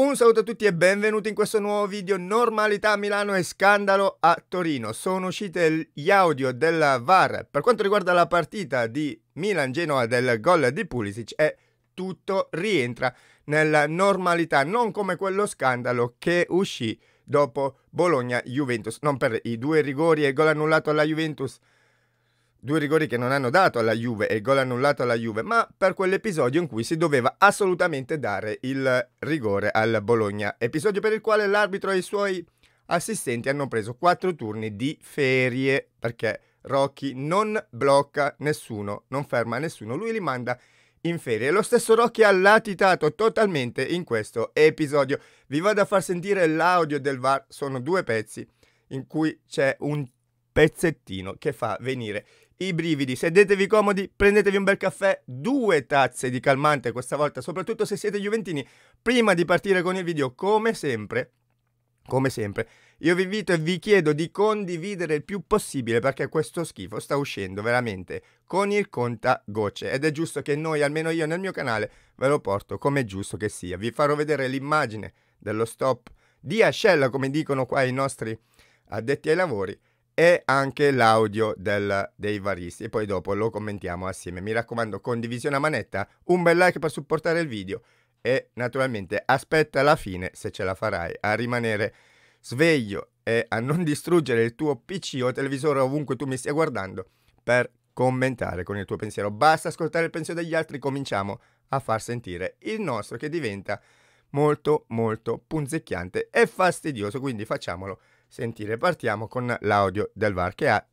Un saluto a tutti e benvenuti in questo nuovo video Normalità a Milano e Scandalo a Torino. Sono uscite gli audio della VAR. Per quanto riguarda la partita di Milan-Genoa del gol di Pulisic e tutto rientra nella normalità, non come quello scandalo che uscì dopo Bologna-Juventus, non per i due rigori e gol annullato alla Juventus due rigori che non hanno dato alla Juve e il gol annullato alla Juve, ma per quell'episodio in cui si doveva assolutamente dare il rigore al Bologna, episodio per il quale l'arbitro e i suoi assistenti hanno preso quattro turni di ferie perché Rocky non blocca nessuno, non ferma nessuno, lui li manda in ferie. Lo stesso Rocky ha latitato totalmente in questo episodio. Vi vado a far sentire l'audio del VAR, sono due pezzi in cui c'è un pezzettino che fa venire i brividi. Sedetevi comodi, prendetevi un bel caffè, due tazze di calmante questa volta, soprattutto se siete giuventini. Prima di partire con il video, come sempre, come sempre, io vi invito e vi chiedo di condividere il più possibile perché questo schifo sta uscendo veramente con il conta gocce ed è giusto che noi, almeno io nel mio canale, ve lo porto come è giusto che sia. Vi farò vedere l'immagine dello stop di ascella, come dicono qua i nostri addetti ai lavori e anche l'audio del, dei varisti e poi dopo lo commentiamo assieme. Mi raccomando condivisione a manetta, un bel like per supportare il video e naturalmente aspetta la fine se ce la farai a rimanere sveglio e a non distruggere il tuo PC o televisore ovunque tu mi stia guardando per commentare con il tuo pensiero. Basta ascoltare il pensiero degli altri, cominciamo a far sentire il nostro che diventa molto molto punzecchiante e fastidioso, quindi facciamolo sentire. Partiamo con l'audio del VAR che ha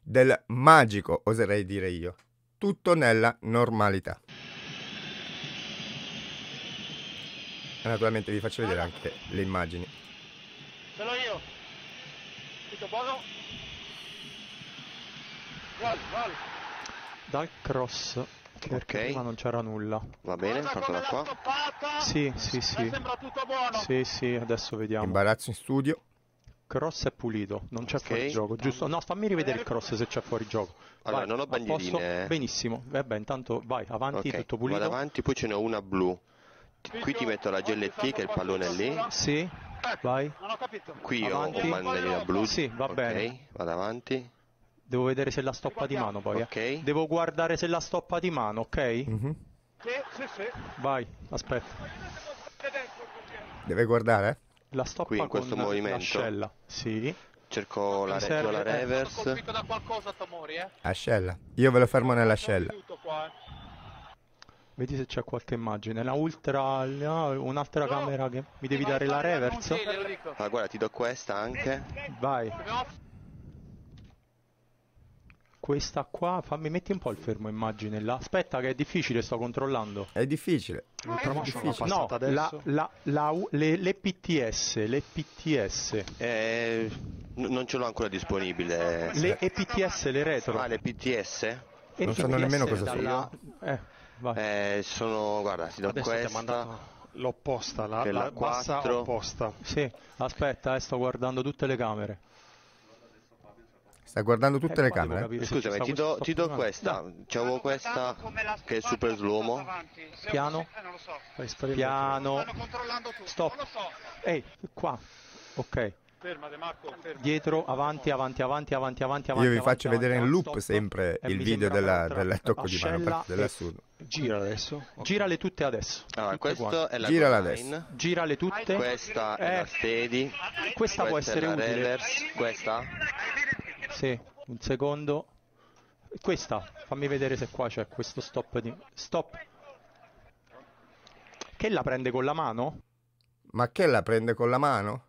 del magico, oserei dire io. Tutto nella normalità. Naturalmente vi faccio vedere anche le immagini. Ce l'ho io. Tutto buono? Gol, gol. Dal cross perché prima non c'era nulla. Va bene, fatto qua. Stoppata. Sì, sì, sì. Sì, sì, adesso vediamo. Imbarazzo in studio. Cross è pulito, non c'è okay. fuori gioco, giusto? No, fammi rivedere il cross se c'è fuori gioco. Allora, vai, non ho bandierine. Posso? Eh. Benissimo, vabbè, eh intanto vai, avanti, okay. tutto pulito. Vado avanti, poi ce n'è una blu. Qui ti metto la GLT che il pallone è lì. Sì, vai. Qui avanti. ho bandierina blu. Sì, va okay. bene. Vado avanti. Devo vedere se la stoppa di mano poi. Eh. Ok. Eh. Devo guardare se la stoppa di mano, ok? Mm-hmm. Sì, sì, sì. Vai, aspetta. Deve guardare? La stoppa Qui, in questo con movimento. l'ascella. Sì. Cerco la, re- la eh, reverse. Sono colpito da qualcosa, Tomori, eh. Ascella. Io ve lo fermo nell'ascella. Qua, eh. Vedi se c'è qualche immagine. La ultra, la, un'altra no. camera che mi devi dare la reverse. Ah, guarda, ti do questa anche. Vai. Questa qua, fammi metti un po' il fermo immagine là. Aspetta che è difficile, sto controllando. È difficile. Eh, è difficile. No, la, la, la, le, le, PTS, le PTS. Eh, non ce l'ho ancora disponibile. Le PTS, le retro. Ah, le PTS? E non sanno nemmeno cosa dalla... sono. Eh, eh, sono, guarda, ti do Adesso questa l'opposta, la, la, la bassa opposta. Sì, aspetta, eh, sto guardando tutte le camere. Sta guardando tutte eh, le camere. Eh. Capire, Scusami, ti do, ti do questa. No. C'avevo questa che è super slomo. Piano. So. Piano. Stop. Ehi, qua. Ok. Fermate Marco, fermate. Dietro, avanti, avanti, avanti, avanti, avanti. Io vi avanti, faccio avanti, vedere in loop stop, sempre il video della, del tocco di mano dell'assurdo. Gira adesso. Okay. Girale tutte adesso. Allora, tutte questa è la Girala adesso. Girale tutte. Questa è la steady. Questa, questa può essere utile. Reverse. Questa? Sì, un secondo. Questa, fammi vedere se qua c'è questo stop di... Stop! Che la prende con la mano? Ma che la prende con la mano?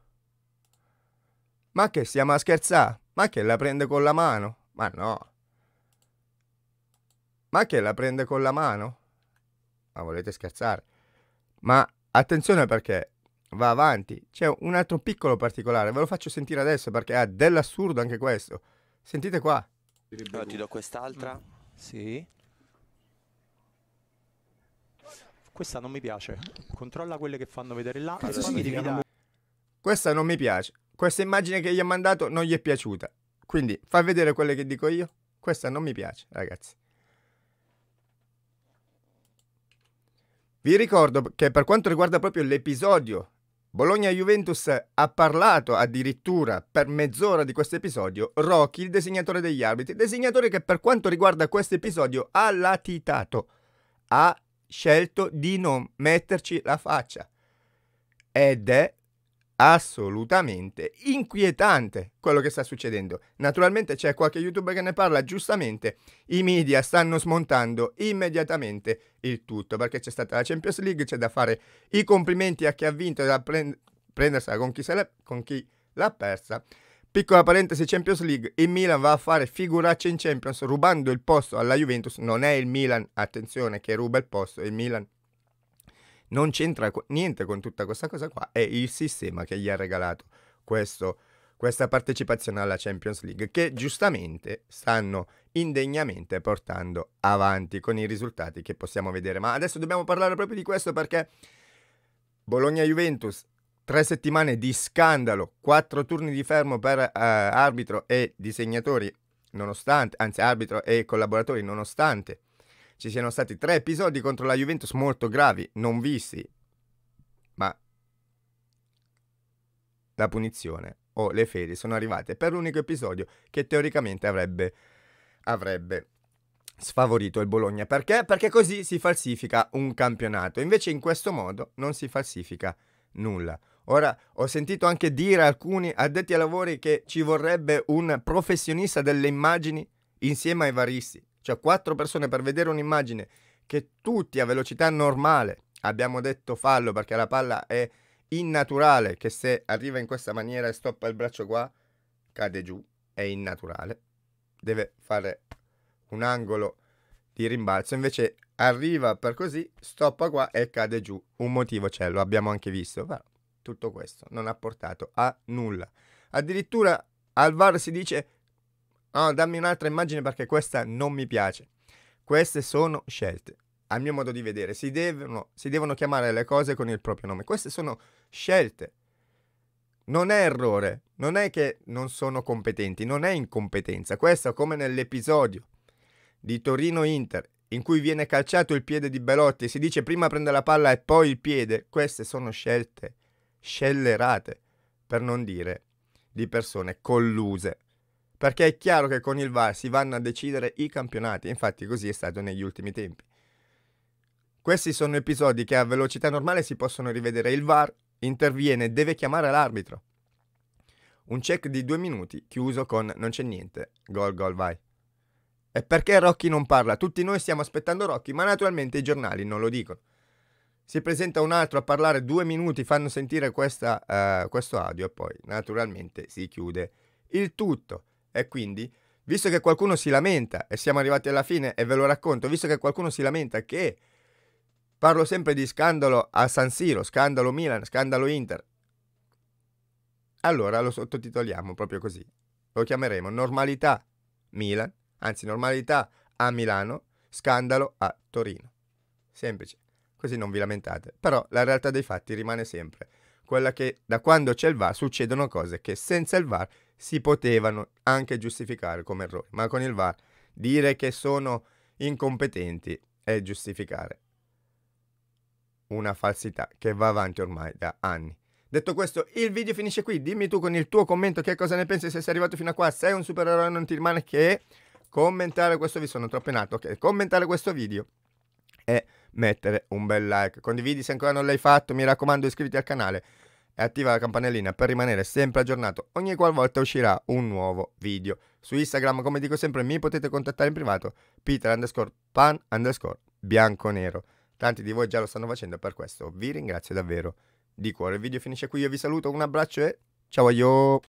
Ma che stiamo a scherzare? Ma che la prende con la mano? Ma no. Ma che la prende con la mano? Ma volete scherzare? Ma attenzione perché va avanti. C'è un altro piccolo particolare, ve lo faccio sentire adesso perché ha dell'assurdo anche questo. Sentite qua. Allora, ti do quest'altra. Mm. Sì. Questa non mi piace. Controlla quelle che fanno vedere là. Cazzo, sì, non... Questa non mi piace. Questa immagine che gli ha mandato non gli è piaciuta. Quindi fa vedere quelle che dico io. Questa non mi piace, ragazzi. Vi ricordo che per quanto riguarda proprio l'episodio Bologna-Juventus ha parlato addirittura per mezz'ora di questo episodio Rocky, il designatore degli arbitri, designatore che per quanto riguarda questo episodio ha latitato, ha scelto di non metterci la faccia. Ed è assolutamente inquietante quello che sta succedendo. Naturalmente c'è qualche youtuber che ne parla, giustamente i media stanno smontando immediatamente il tutto perché c'è stata la Champions League, c'è da fare i complimenti a chi ha vinto e da prend- prendersela con chi, la- con chi l'ha persa. Piccola parentesi Champions League, il Milan va a fare figuracce in Champions rubando il posto alla Juventus, non è il Milan, attenzione, che ruba il posto, il Milan non c'entra niente con tutta questa cosa qua, è il sistema che gli ha regalato questo, questa partecipazione alla Champions League, che giustamente stanno indegnamente portando avanti con i risultati che possiamo vedere. Ma adesso dobbiamo parlare proprio di questo perché Bologna-Juventus, tre settimane di scandalo, quattro turni di fermo per eh, arbitro e disegnatori, nonostante, anzi arbitro e collaboratori, nonostante ci siano stati tre episodi contro la Juventus molto gravi, non visti, ma la punizione o le ferie sono arrivate per l'unico episodio che teoricamente avrebbe, avrebbe sfavorito il Bologna. Perché? Perché così si falsifica un campionato. Invece in questo modo non si falsifica nulla. Ora ho sentito anche dire alcuni addetti ai lavori che ci vorrebbe un professionista delle immagini insieme ai varisti cioè quattro persone per vedere un'immagine che tutti a velocità normale abbiamo detto fallo perché la palla è innaturale che se arriva in questa maniera e stoppa il braccio qua cade giù, è innaturale. Deve fare un angolo di rimbalzo, invece arriva per così, stoppa qua e cade giù. Un motivo c'è, lo abbiamo anche visto, ma tutto questo non ha portato a nulla. Addirittura al VAR si dice No, ah, dammi un'altra immagine perché questa non mi piace. Queste sono scelte. a mio modo di vedere, si devono, si devono chiamare le cose con il proprio nome. Queste sono scelte. Non è errore, non è che non sono competenti, non è incompetenza. Questo come nell'episodio di Torino-Inter, in cui viene calciato il piede di Belotti e si dice prima prende la palla e poi il piede, queste sono scelte scellerate, per non dire di persone colluse perché è chiaro che con il VAR si vanno a decidere i campionati, infatti così è stato negli ultimi tempi. Questi sono episodi che a velocità normale si possono rivedere, il VAR interviene e deve chiamare l'arbitro. Un check di due minuti chiuso con non c'è niente, gol gol vai. E perché Rocky non parla? Tutti noi stiamo aspettando Rocky, ma naturalmente i giornali non lo dicono. Si presenta un altro a parlare due minuti, fanno sentire questa, uh, questo audio e poi naturalmente si chiude il tutto. E quindi, visto che qualcuno si lamenta, e siamo arrivati alla fine e ve lo racconto, visto che qualcuno si lamenta che parlo sempre di scandalo a San Siro, scandalo Milan, scandalo Inter, allora lo sottotitoliamo proprio così. Lo chiameremo normalità Milan, anzi normalità a Milano, scandalo a Torino. Semplice, così non vi lamentate. Però la realtà dei fatti rimane sempre quella che da quando c'è il VAR succedono cose che senza il VAR si potevano anche giustificare come errori, ma con il VAR dire che sono incompetenti è giustificare una falsità che va avanti ormai da anni. Detto questo, il video finisce qui. Dimmi tu con il tuo commento che cosa ne pensi se sei arrivato fino a qua. Sei un supereroe, non ti rimane che commentare questo video. Sono troppo nato. Ok, commentare questo video e mettere un bel like. Condividi se ancora non l'hai fatto. Mi raccomando, iscriviti al canale e attiva la campanellina per rimanere sempre aggiornato ogni qualvolta uscirà un nuovo video. Su Instagram, come dico sempre, mi potete contattare in privato, peter underscore pan underscore bianco nero. Tanti di voi già lo stanno facendo, per questo vi ringrazio davvero di cuore. Il video finisce qui, io vi saluto, un abbraccio e ciao a io!